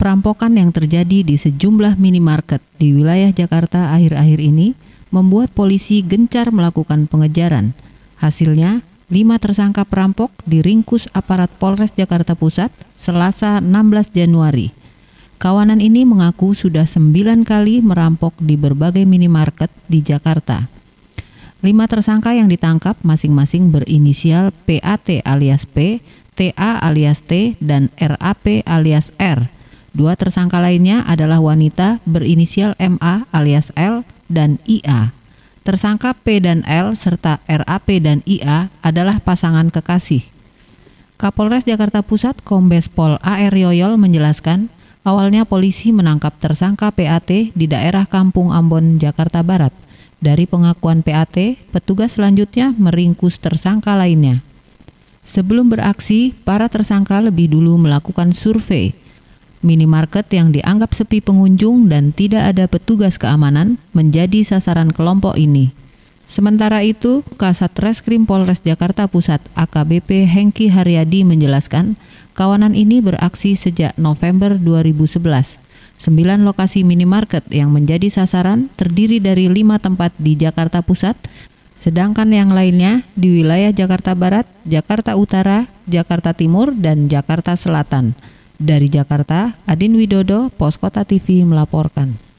Perampokan yang terjadi di sejumlah minimarket di wilayah Jakarta akhir-akhir ini membuat polisi gencar melakukan pengejaran. Hasilnya, lima tersangka perampok diringkus aparat Polres Jakarta Pusat selasa 16 Januari. Kawanan ini mengaku sudah sembilan kali merampok di berbagai minimarket di Jakarta. Lima tersangka yang ditangkap masing-masing berinisial PAT alias P, TA alias T, dan RAP alias R Dua tersangka lainnya adalah wanita berinisial MA alias L dan IA. Tersangka P dan L serta RAP dan IA adalah pasangan kekasih. Kapolres Jakarta Pusat Kombes Pol AR Yoyol menjelaskan, awalnya polisi menangkap tersangka PAT di daerah Kampung Ambon, Jakarta Barat. Dari pengakuan PAT, petugas selanjutnya meringkus tersangka lainnya. Sebelum beraksi, para tersangka lebih dulu melakukan survei Minimarket yang dianggap sepi pengunjung dan tidak ada petugas keamanan menjadi sasaran kelompok ini. Sementara itu, Kasat Reskrim Polres Jakarta Pusat AKBP Hengki Haryadi menjelaskan, kawanan ini beraksi sejak November 2011. Sembilan lokasi minimarket yang menjadi sasaran terdiri dari lima tempat di Jakarta Pusat, sedangkan yang lainnya di wilayah Jakarta Barat, Jakarta Utara, Jakarta Timur, dan Jakarta Selatan. Dari Jakarta, Adin Widodo, Poskota TV melaporkan.